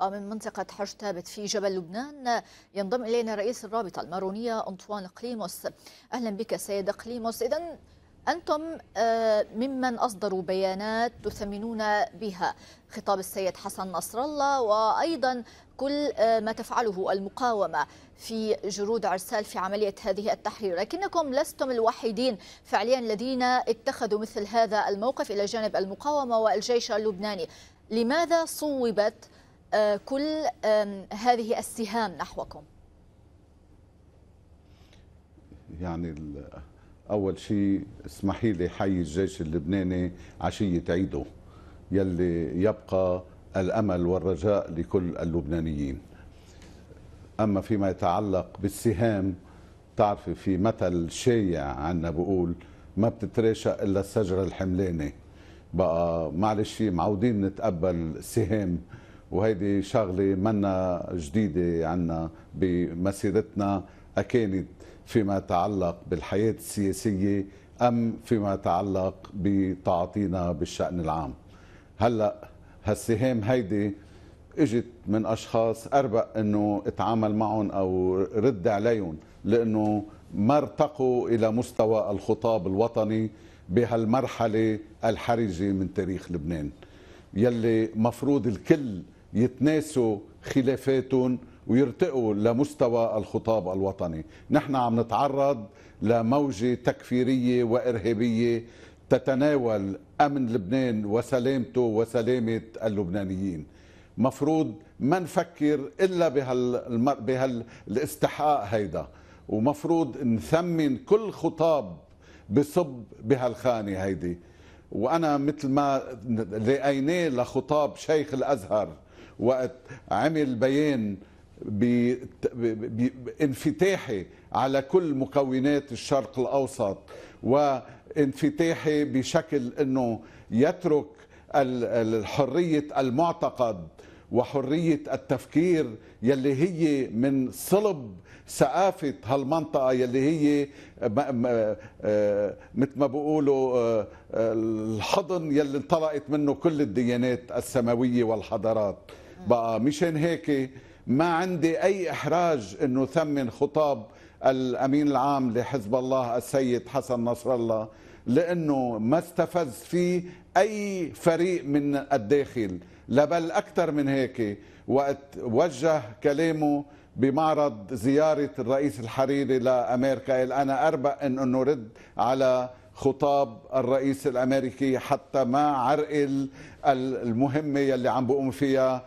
آه، من منطقة حج ثابت في جبل لبنان ينضم إلينا رئيس الرابطة المارونية أنطوان قليموس أهلا بك سيد قليموس إذا أنتم آه، ممن أصدروا بيانات تثمنون بها خطاب السيد حسن نصر الله وأيضا كل آه، ما تفعله المقاومة في جرود عرسال في عملية هذه التحرير لكنكم لستم الوحيدين فعليا الذين اتخذوا مثل هذا الموقف إلى جانب المقاومة والجيش اللبناني لماذا صوبت آه، كل هذه السهام نحوكم يعني اول شيء اسمحي لي حي الجيش اللبناني عشيه عيده يلي يبقى الامل والرجاء لكل اللبنانيين اما فيما يتعلق بالسهام تعرفي في مثل شايع عنا بقول ما بتتراشق الا الشجره الحملانه بقى معلش معودين نتقبل سهام وهيدي شغله منا جديده عنا بمسيرتنا اكانت فيما يتعلق بالحياه السياسيه ام فيما يتعلق بتعاطينا بالشان العام هلا هالسهام هيدي اجت من اشخاص اربق انه اتعامل معهم او رد عليهم لانه ما ارتقوا الى مستوى الخطاب الوطني بهالمرحله الحرجه من تاريخ لبنان يلي مفروض الكل يتناسوا خلافاتهم ويرتقوا لمستوى الخطاب الوطني نحن عم نتعرض لموجة تكفيرية وإرهابية تتناول أمن لبنان وسلامته وسلامة اللبنانيين مفروض ما نفكر إلا بهال... بهالاستحقاق هيدا ومفروض نثمن كل خطاب بصب بهالخانة هيدي وأنا مثل ما لقيناه لخطاب شيخ الأزهر وقت عمل بيان بانفتاحي على كل مكونات الشرق الأوسط وانفتاحي بشكل أنه يترك حرية المعتقد وحرية التفكير يلي هي من صلب ثقافة هالمنطقة يلي هي آه، مثل ما بقولوا آه، آه، الحضن يلي انطلقت منه كل الديانات السماوية والحضارات بقى مشان هيك ما عندي أي إحراج أنه ثمن خطاب الأمين العام لحزب الله السيد حسن نصر الله لأنه ما استفز فيه أي فريق من الداخل لا بل أكثر من هيك وقت وجه كلامه بمعرض زيارة الرئيس الحريري لأمريكا قال أنا أربق أن أنه رد على خطاب الرئيس الامريكي حتى ما عرقل المهمه يلي عم بقوم فيها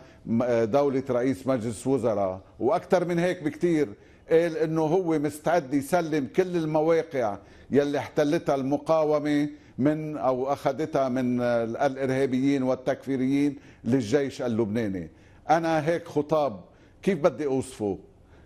دوله رئيس مجلس وزراء واكثر من هيك بكثير قال انه هو مستعد يسلم كل المواقع يلي احتلتها المقاومه من او اخذتها من الارهابيين والتكفيريين للجيش اللبناني انا هيك خطاب كيف بدي اوصفه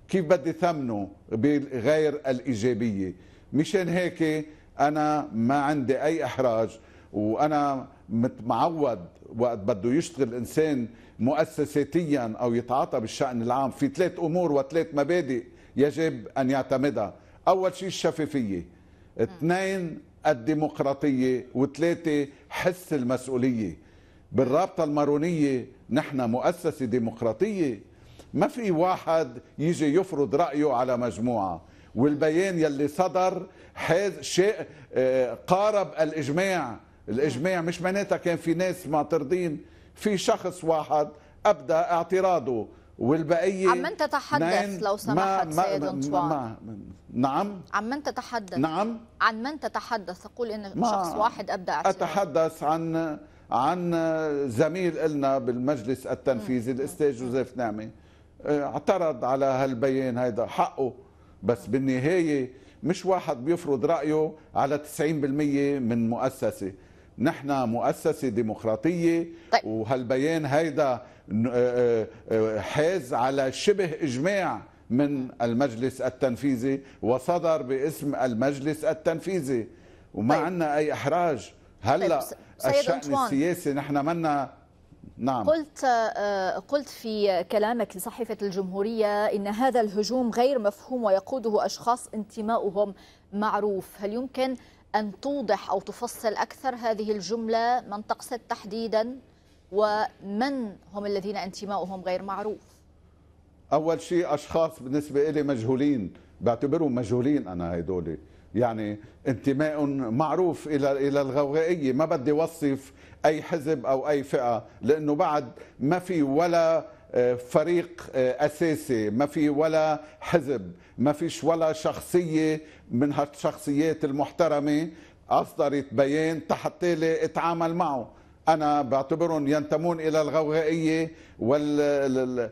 كيف بدي ثمنه بغير الايجابيه مشان هيك انا ما عندي اي احراج وانا متعود وقت بده يشتغل انسان مؤسساتيا او يتعاطى بالشان العام في ثلاث امور وثلاث مبادئ يجب ان يعتمدها اول شيء الشفافيه اثنين الديمقراطيه وثلاثه حس المسؤوليه بالرابطه المارونيه نحن مؤسسه ديمقراطيه ما في واحد يجي يفرض رايه على مجموعه والبيان يلي صدر حاز شيء آه، قارب الاجماع الاجماع مش معناتها كان في ناس معترضين في شخص واحد ابدى اعتراضه والبقيه انت تتحدث نعم، لو سمحت ما سيد انطوان نعم من تتحدث نعم عن من تتحدث تقول ان شخص واحد ابدى اعتراض اتحدث عن عن زميل إلنا بالمجلس التنفيذي الاستاذ جوزيف نعمه آه، اعترض على هالبيان هيدا حقه بس بالنهاية مش واحد بيفرض رأيه على 90% من مؤسسة نحن مؤسسة ديمقراطية طيب. وهالبيان هيدا آه، آه، آه، حاز على شبه إجماع من المجلس التنفيذي وصدر باسم المجلس التنفيذي وما طيب. عنا أي إحراج هلا طيب. الشأن السياسي نحن منا نعم قلت آه، قلت في كلامك لصحيفة الجمهورية إن هذا الهجوم غير مفهوم ويقوده أشخاص انتماؤهم معروف هل يمكن أن توضح أو تفصل أكثر هذه الجملة من تقصد تحديدا ومن هم الذين انتماؤهم غير معروف أول شيء أشخاص بالنسبة إلي مجهولين بعتبرهم مجهولين أنا هيدولي يعني انتماء معروف الى الى الغوغائيه ما بدي وصف اي حزب او اي فئه لانه بعد ما في ولا آه، فريق آه، اساسي ما في ولا حزب ما فيش ولا شخصيه من هالشخصيات المحترمه اصدرت بيان تحتى اتعامل معه انا بعتبرهم ينتمون الى الغوغائيه وال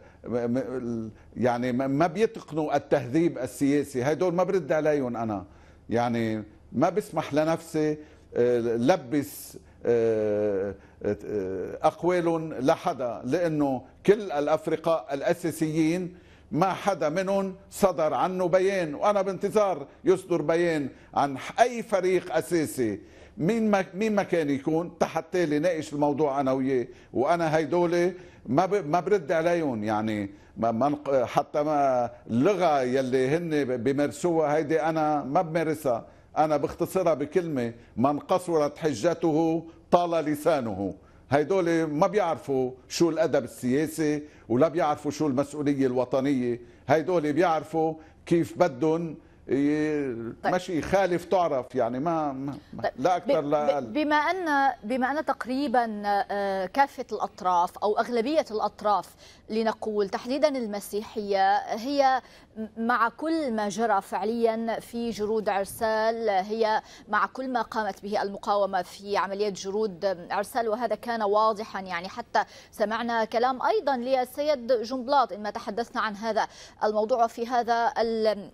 يعني ما بيتقنوا التهذيب السياسي هدول ما برد عليهم انا يعني ما بسمح لنفسي آه، لبس آه، آه، اقوال لحدا لانه كل الافرقاء الاساسيين ما حدا منهم صدر عنه بيان وانا بانتظار يصدر بيان عن اي فريق اساسي مين ما مين ما كان يكون تحت لي ناقش الموضوع انا وياه وانا هيدول ما ما برد عليهم يعني ما حتى ما اللغه يلي هن بيمارسوها هيدي انا ما بمارسها انا بختصرها بكلمه من قصرت حجته طال لسانه هيدول ما بيعرفوا شو الادب السياسي ولا بيعرفوا شو المسؤوليه الوطنيه هيدول بيعرفوا كيف بدهم طيب. ماشي يخالف تعرف يعني ما, ما طيب. لا اكثر لا اقل بما ان بما ان تقريبا آه، كافه الاطراف او اغلبيه الاطراف لنقول تحديدا المسيحيه هي مع كل ما جرى فعليا في جرود عرسال هي مع كل ما قامت به المقاومه في عمليه جرود عرسال وهذا كان واضحا يعني حتى سمعنا كلام ايضا للسيد جنبلاط إن ما تحدثنا عن هذا الموضوع في هذا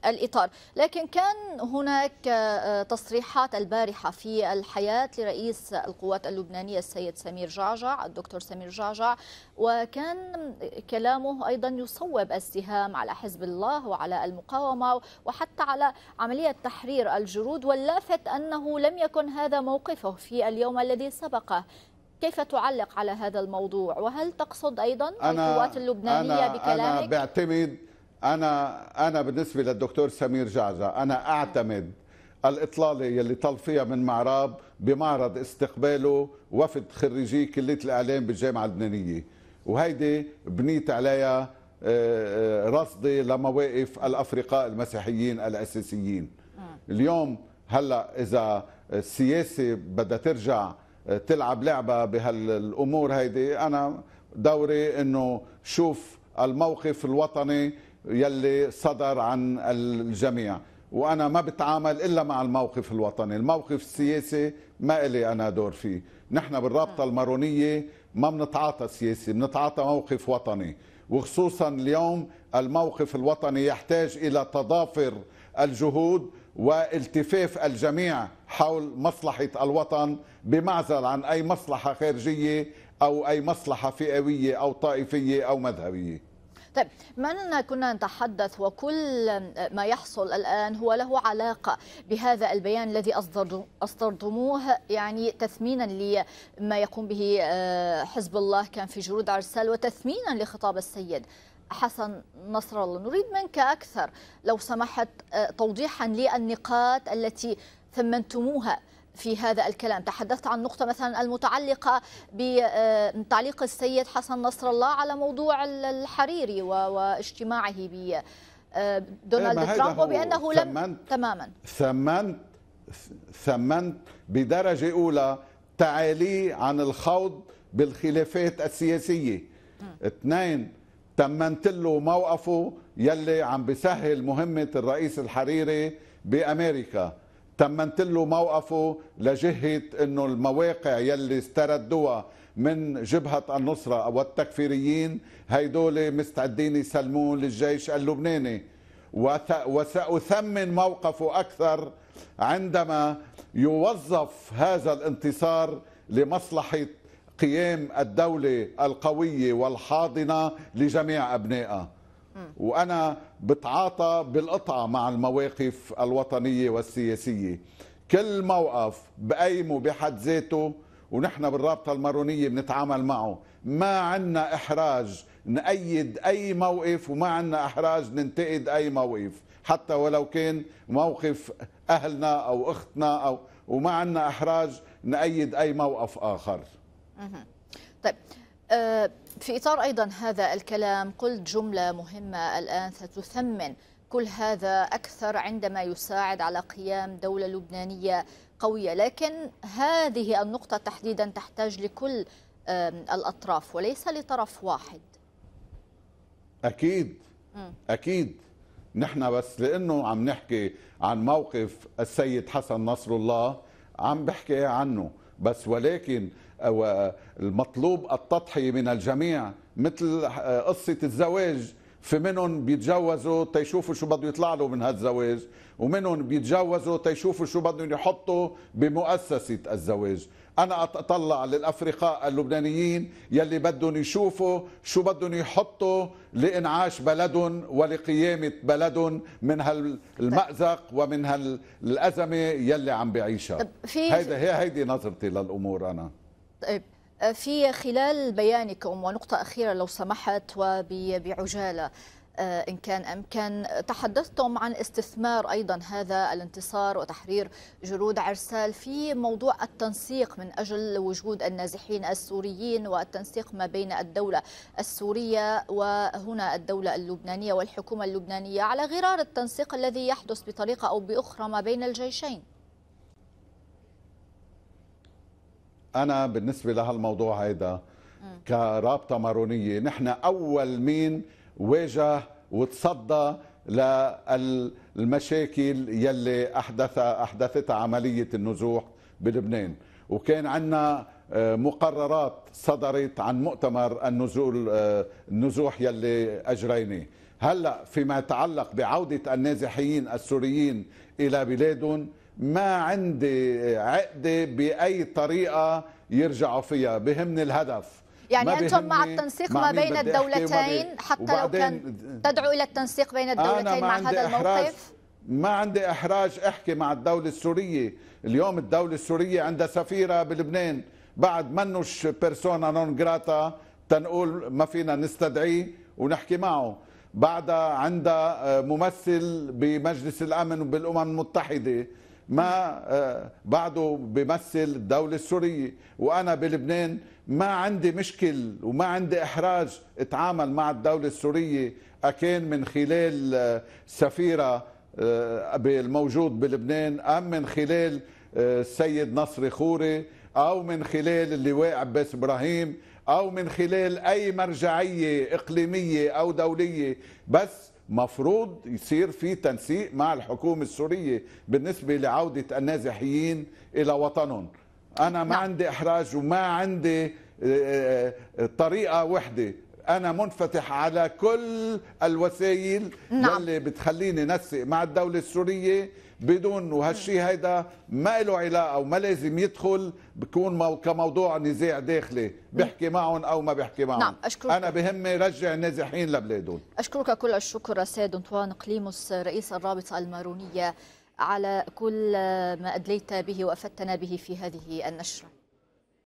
الاطار لكن لكن كان هناك آه، آه، تصريحات البارحة في الحياة لرئيس القوات اللبنانية السيد سمير جعجع الدكتور سمير جعجع وكان كلامه أيضا يصوب السهام على حزب الله وعلى المقاومة وحتى على عملية تحرير الجرود واللافت أنه لم يكن هذا موقفه في اليوم الذي سبقه كيف تعلق على هذا الموضوع وهل تقصد أيضا القوات اللبنانية أنا بكلامك؟ أنا بعتمد انا انا بالنسبه للدكتور سمير جعجع انا اعتمد الاطلاله يلي طل فيها من معراب بمعرض استقباله وفد خريجي كليه الاعلام بالجامعه اللبنانيه وهيدي بنيت عليها آه، آه، رصدي لمواقف الافرقاء المسيحيين الاساسيين آه. اليوم هلا اذا السياسه بدها ترجع تلعب لعبه بهالامور هيدي انا دوري انه شوف الموقف الوطني يلي صدر عن الجميع وأنا ما بتعامل إلا مع الموقف الوطني الموقف السياسي ما إلي أنا دور فيه نحن بالرابطة المارونية ما بنتعاطى سياسي بنتعاطى موقف وطني وخصوصا اليوم الموقف الوطني يحتاج إلى تضافر الجهود والتفاف الجميع حول مصلحة الوطن بمعزل عن أي مصلحة خارجية أو أي مصلحة فئوية أو طائفية أو مذهبية طيب ما كنا نتحدث وكل ما يحصل الآن هو له علاقة بهذا البيان الذي أصدرتموه يعني تثمينا لما يقوم به آه، حزب الله كان في جرود عرسال وتثمينا لخطاب السيد حسن نصر الله نريد منك أكثر لو سمحت آه، توضيحا للنقاط التي ثمنتموها في هذا الكلام تحدثت عن نقطة مثلا المتعلقة بتعليق آه، السيد حسن نصر الله على موضوع الحريري واجتماعه ب آه، دونالد إيه، ترامب وبأنه لم تماما ثمنت ثمنت بدرجة أولى تعالي عن الخوض بالخلافات السياسية اثنين تمنت له موقفه يلي عم بسهل مهمة الرئيس الحريري بأمريكا تمنت له موقفه لجهة أنه المواقع يلي استردوها من جبهة النصرة والتكفيريين هيدول مستعدين يسلمون للجيش اللبناني وسأثمن موقفه أكثر عندما يوظف هذا الانتصار لمصلحة قيام الدولة القوية والحاضنة لجميع أبنائها وانا بتعاطى بالقطعه مع المواقف الوطنيه والسياسيه كل موقف بقيمه بحد ذاته ونحن بالرابطه المارونيه بنتعامل معه ما عنا احراج نأيد اي موقف وما عنا احراج ننتقد اي موقف حتى ولو كان موقف اهلنا او اختنا او وما عنا احراج نأيد اي موقف اخر طيب آه، في إطار أيضا هذا الكلام قلت جملة مهمة الآن ستثمن كل هذا أكثر عندما يساعد على قيام دولة لبنانية قوية لكن هذه النقطة تحديدا تحتاج لكل الأطراف وليس لطرف واحد أكيد أكيد نحن بس لأنه عم نحكي عن موقف السيد حسن نصر الله عم بحكي عنه بس ولكن والمطلوب التضحية من الجميع مثل آه، قصة الزواج في منهم بيتجوزوا تيشوفوا شو بده يطلع له من هالزواج ومنهم بيتجوزوا تيشوفوا شو بدهم يحطوا بمؤسسة الزواج أنا أتطلع للأفرقاء اللبنانيين يلي بدهم يشوفوا شو بدهم يحطوا لإنعاش بلدهم ولقيامة بلدهم من هالمأزق ومن هالأزمة يلي عم بعيشها هيدا هي هيدي نظرتي للأمور أنا طيب في خلال بيانكم ونقطة أخيرة لو سمحت وبعجالة آه، إن كان أمكن تحدثتم عن استثمار أيضا هذا الانتصار وتحرير جرود عرسال في موضوع التنسيق من أجل وجود النازحين السوريين والتنسيق ما بين الدولة السورية وهنا الدولة اللبنانية والحكومة اللبنانية على غرار التنسيق الذي يحدث بطريقة أو بأخرى ما بين الجيشين انا بالنسبه لهالموضوع هيدا كرابطه مارونيه نحن اول مين واجه وتصدى للمشاكل يلي احدثها احدثتها عمليه النزوح بلبنان وكان عندنا آه، مقررات صدرت عن مؤتمر النزول آه، النزوح يلي اجريناه هلا فيما يتعلق بعوده النازحين السوريين الى بلادهم ما عندي عقدة بأي طريقة يرجعوا فيها بهمني الهدف يعني انتم مع التنسيق مع ما بين الدولتين حتى لو كان تدعو الى التنسيق بين الدولتين مع هذا الموقف ما عندي احراج احكي مع الدوله السوريه اليوم الدوله السوريه عندها سفيره بلبنان بعد منوش بيرسونا نون جراتا تنقول ما فينا نستدعيه ونحكي معه بعدها عندها ممثل بمجلس الامن وبالأمم المتحده ما آه، بعده بيمثل الدولة السورية وأنا بلبنان ما عندي مشكل وما عندي إحراج اتعامل مع الدولة السورية أكان من خلال آه، سفيرة آه، الموجود بلبنان أم من خلال السيد نصر خوري أو من خلال اللواء عباس إبراهيم أو من خلال أي مرجعية إقليمية أو دولية بس مفروض يصير في تنسيق مع الحكومة السورية بالنسبة لعودة النازحين إلى وطنهم أنا ما نعم. عندي إحراج وما عندي آه، آه، طريقة وحدة انا منفتح على كل الوسائل نعم. اللي بتخليني نسق مع الدوله السوريه بدون وهالشيء هيدا ما له علاقه وما لازم يدخل بكون كموضوع نزاع داخلي بحكي معهم او ما بحكي معهم نعم أشكرك. انا بهمي رجع النازحين لبلادهم اشكرك كل الشكر سيد انطوان قليموس رئيس الرابطه المارونيه على كل ما ادليت به وافدتنا به في هذه النشره